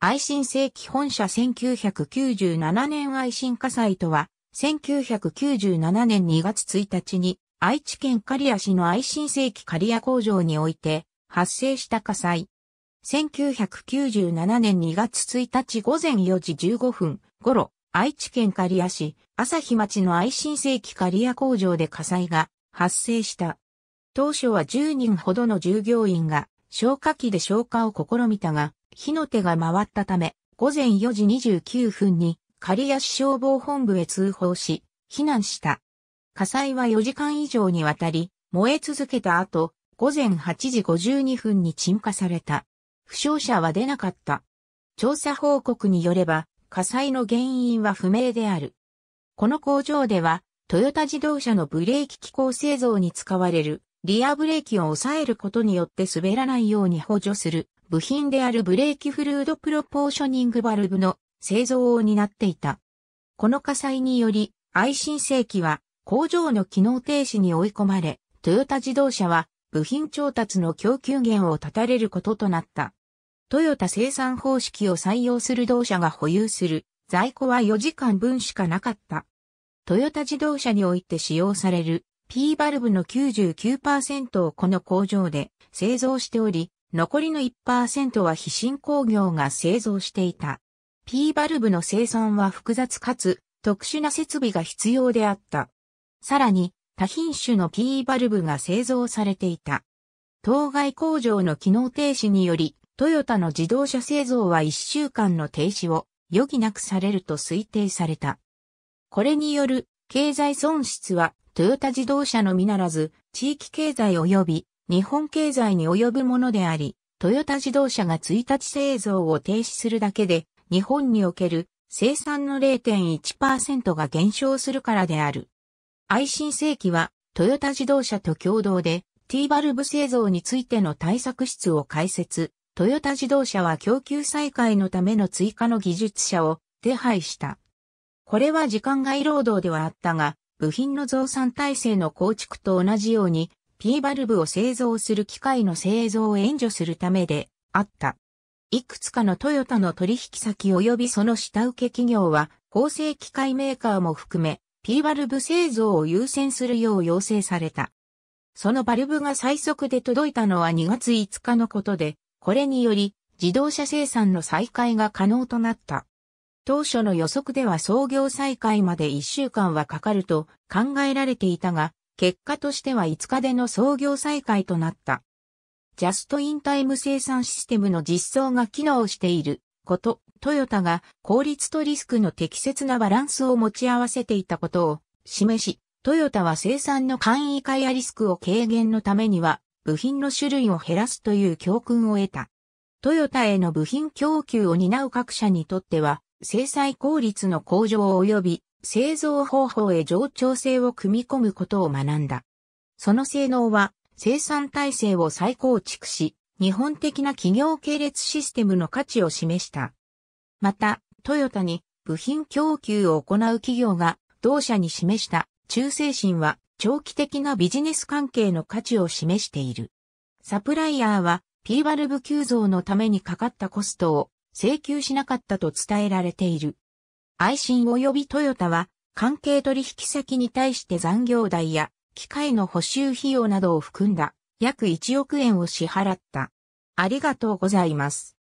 愛新世紀本社1997年愛新火災とは、1997年2月1日に、愛知県刈谷市の愛新世紀刈谷工場において、発生した火災。1997年2月1日午前4時15分頃、愛知県刈谷市、朝日町の愛新世紀刈谷工場で火災が発生した。当初は10人ほどの従業員が消火器で消火を試みたが、火の手が回ったため、午前4時29分に、刈谷市消防本部へ通報し、避難した。火災は4時間以上にわたり、燃え続けた後、午前8時52分に沈下された。負傷者は出なかった。調査報告によれば、火災の原因は不明である。この工場では、トヨタ自動車のブレーキ機構製造に使われる、リアブレーキを抑えることによって滑らないように補助する部品であるブレーキフルードプロポーショニングバルブの製造を担っていた。この火災により、愛新世紀は工場の機能停止に追い込まれ、トヨタ自動車は部品調達の供給源を断たれることとなった。トヨタ生産方式を採用する同社が保有する在庫は4時間分しかなかった。トヨタ自動車において使用される P バルブの99%をこの工場で製造しており、残りの1%は非新工業が製造していた。P バルブの生産は複雑かつ特殊な設備が必要であった。さらに多品種の P バルブが製造されていた。当該工場の機能停止により、トヨタの自動車製造は1週間の停止を余儀なくされると推定された。これによる経済損失はトヨタ自動車のみならず地域経済及び日本経済に及ぶものであり、トヨタ自動車が1日製造を停止するだけで、日本における生産の0.1%が減少するからである。愛新世紀はトヨタ自動車と共同で T バルブ製造についての対策室を開設。トヨタ自動車は供給再開のための追加の技術者を手配した。これは時間外労働ではあったが、部品の増産体制の構築と同じように P バルブを製造する機械の製造を援助するためであった。いくつかのトヨタの取引先及びその下請け企業は、縫成機械メーカーも含め、P バルブ製造を優先するよう要請された。そのバルブが最速で届いたのは2月5日のことで、これにより自動車生産の再開が可能となった。当初の予測では創業再開まで1週間はかかると考えられていたが、結果としては5日での創業再開となった。ジャストインタイム生産システムの実装が機能していること、トヨタが効率とリスクの適切なバランスを持ち合わせていたことを示し、トヨタは生産の簡易化やリスクを軽減のためには、部品の種類を減らすという教訓を得た。トヨタへの部品供給を担う各社にとっては、生産効率の向上及び製造方法へ冗長性を組み込むことを学んだ。その性能は生産体制を再構築し、日本的な企業系列システムの価値を示した。また、トヨタに部品供給を行う企業が同社に示した忠誠心は長期的なビジネス関係の価値を示している。サプライヤーは P バルブ急増のためにかかったコストを請求しなかったと伝えられている。愛心及びトヨタは、関係取引先に対して残業代や機械の補修費用などを含んだ約1億円を支払った。ありがとうございます。